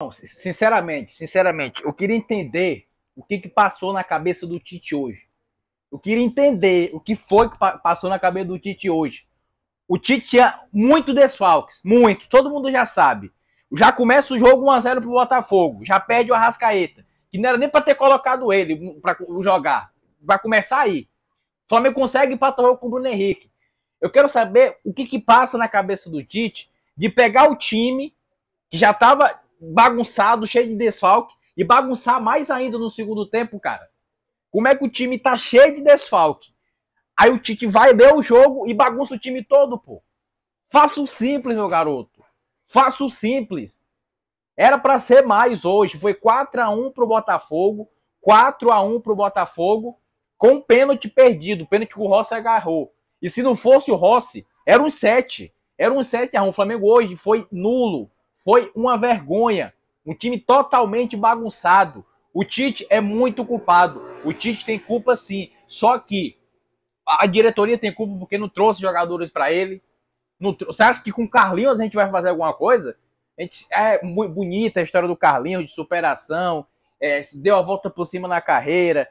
Não, sinceramente, sinceramente, eu queria entender o que, que passou na cabeça do Tite hoje. Eu queria entender o que foi que passou na cabeça do Tite hoje. O Tite tinha muito desfalques, muito, todo mundo já sabe. Já começa o jogo 1x0 pro Botafogo, já perde o Arrascaeta, que não era nem para ter colocado ele para jogar. Vai começar aí. Só me consegue empatar com o Bruno Henrique. Eu quero saber o que, que passa na cabeça do Tite de pegar o time que já estava bagunçado, cheio de desfalque, e bagunçar mais ainda no segundo tempo, cara. Como é que o time tá cheio de desfalque? Aí o Tite vai ler o jogo e bagunça o time todo, pô. Faça o simples, meu garoto. Faça o simples. Era para ser mais hoje. Foi 4 a 1 pro Botafogo, 4 a 1 pro Botafogo, com um pênalti perdido, pênalti que o Rossi agarrou. E se não fosse o Rossi, era um 7. Era um 7 a 1. O Flamengo hoje foi nulo. Foi uma vergonha. Um time totalmente bagunçado. O Tite é muito culpado. O Tite tem culpa sim. Só que a diretoria tem culpa porque não trouxe jogadores para ele. Não, você acha que com o Carlinhos a gente vai fazer alguma coisa? A gente, é muito bonita a história do Carlinhos, de superação, é, deu a volta por cima na carreira,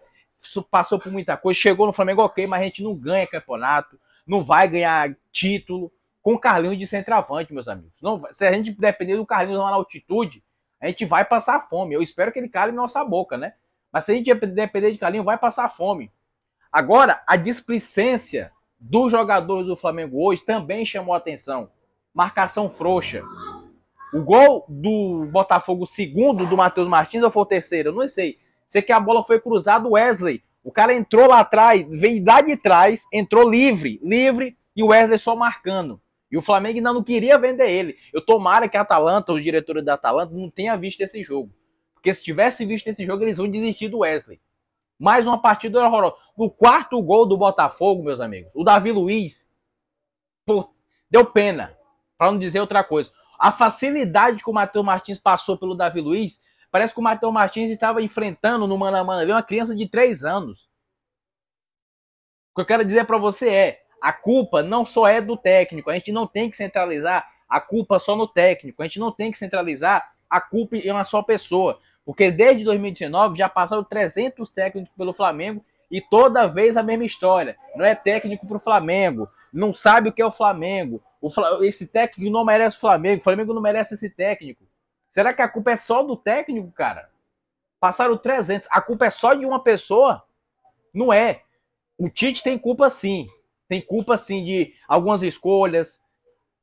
passou por muita coisa, chegou no Flamengo, ok, mas a gente não ganha campeonato, não vai ganhar título com o Carlinho de centroavante, meus amigos. Não, se a gente depender do Carlinho lá na altitude, a gente vai passar fome. Eu espero que ele cale nossa boca, né? Mas se a gente depender de Carlinho, vai passar fome. Agora, a displicência dos jogadores do Flamengo hoje também chamou atenção. Marcação frouxa. O gol do Botafogo, segundo do Matheus Martins, ou foi o terceiro? Eu não sei. Sei que a bola foi cruzada, o Wesley. O cara entrou lá atrás, veio lá de trás, entrou livre, livre, e o Wesley só marcando. E o Flamengo ainda não queria vender ele. Eu tomara que a Atalanta, os diretores da Atalanta, não tenha visto esse jogo. Porque se tivesse visto esse jogo, eles vão desistir do Wesley. Mais uma partida horrorosa. No quarto gol do Botafogo, meus amigos, o Davi Luiz pô, deu pena. Para não dizer outra coisa. A facilidade que o Matheus Martins passou pelo Davi Luiz, parece que o Matheus Martins estava enfrentando no Manamana é uma criança de 3 anos. O que eu quero dizer para você é, a culpa não só é do técnico, a gente não tem que centralizar a culpa só no técnico, a gente não tem que centralizar a culpa em uma só pessoa, porque desde 2019 já passaram 300 técnicos pelo Flamengo e toda vez a mesma história. Não é técnico para o Flamengo, não sabe o que é o Flamengo, o esse técnico não merece o Flamengo, o Flamengo não merece esse técnico. Será que a culpa é só do técnico, cara? Passaram 300, a culpa é só de uma pessoa? Não é. O Tite tem culpa sim, tem culpa, sim, de algumas escolhas,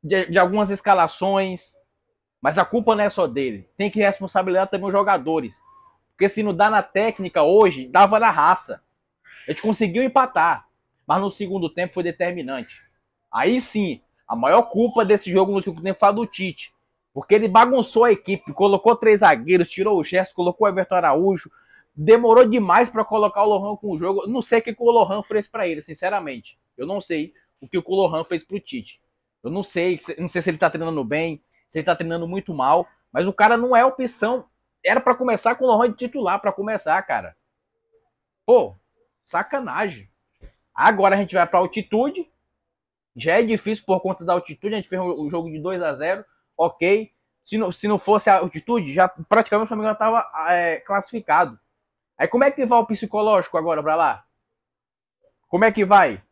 de, de algumas escalações. Mas a culpa não é só dele. Tem que responsabilizar também os jogadores. Porque se não dá na técnica hoje, dava na raça. A gente conseguiu empatar. Mas no segundo tempo foi determinante. Aí sim, a maior culpa desse jogo no segundo tempo foi a do Tite. Porque ele bagunçou a equipe, colocou três zagueiros, tirou o Gerson, colocou o Everton Araújo. Demorou demais para colocar o Lohan com o jogo. Não sei o que o Lohan fez para ele, sinceramente. Eu não sei o que o Colohan fez pro Tite. Eu não sei, não sei se ele tá treinando bem, se ele tá treinando muito mal, mas o cara não é opção. Era para começar com o Lohan de titular para começar, cara. Pô, sacanagem. Agora a gente vai para altitude. Já é difícil por conta da altitude, a gente fez o jogo de 2 a 0, OK? Se não, se não fosse a altitude, já praticamente o Flamengo já tava é, classificado. Aí como é que vai o psicológico agora para lá? Como é que vai?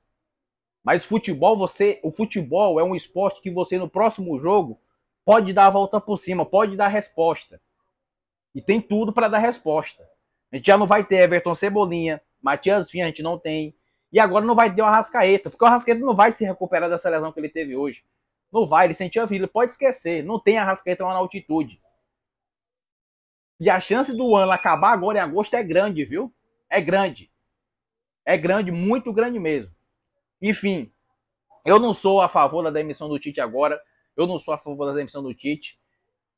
Mas futebol, você, o futebol é um esporte que você no próximo jogo pode dar a volta por cima, pode dar resposta. E tem tudo para dar resposta. A gente já não vai ter Everton Cebolinha, Matias Vinha a gente não tem. E agora não vai ter o Arrascaeta, porque o Arrascaeta não vai se recuperar dessa lesão que ele teve hoje. Não vai, ele sentiu a vida, pode esquecer. Não tem Arrascaeta lá na altitude. E a chance do ano acabar agora em agosto é grande, viu? É grande. É grande, muito grande mesmo. Enfim, eu não sou a favor da demissão do Tite agora. Eu não sou a favor da demissão do Tite.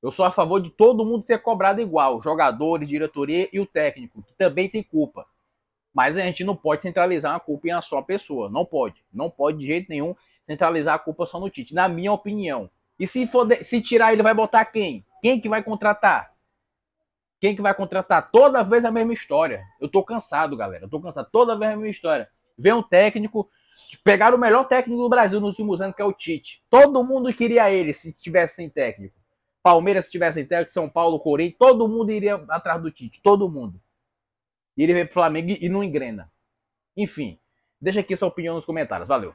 Eu sou a favor de todo mundo ser cobrado igual, jogadores, diretoria e o técnico, que também tem culpa. Mas a gente não pode centralizar a culpa em uma só pessoa, não pode. Não pode de jeito nenhum centralizar a culpa só no Tite, na minha opinião. E se for de... se tirar ele vai botar quem? Quem que vai contratar? Quem que vai contratar? Toda vez a mesma história. Eu tô cansado, galera. Eu tô cansado. Toda vez a mesma história. Vem um técnico, Pegaram o melhor técnico do Brasil nos últimos anos, que é o Tite. Todo mundo queria ele se tivesse sem técnico. Palmeiras, se tivesse sem técnico, São Paulo, Corinthians, todo mundo iria atrás do Tite. Todo mundo. E ele veio pro Flamengo e não engrena. Enfim, deixa aqui sua opinião nos comentários. Valeu.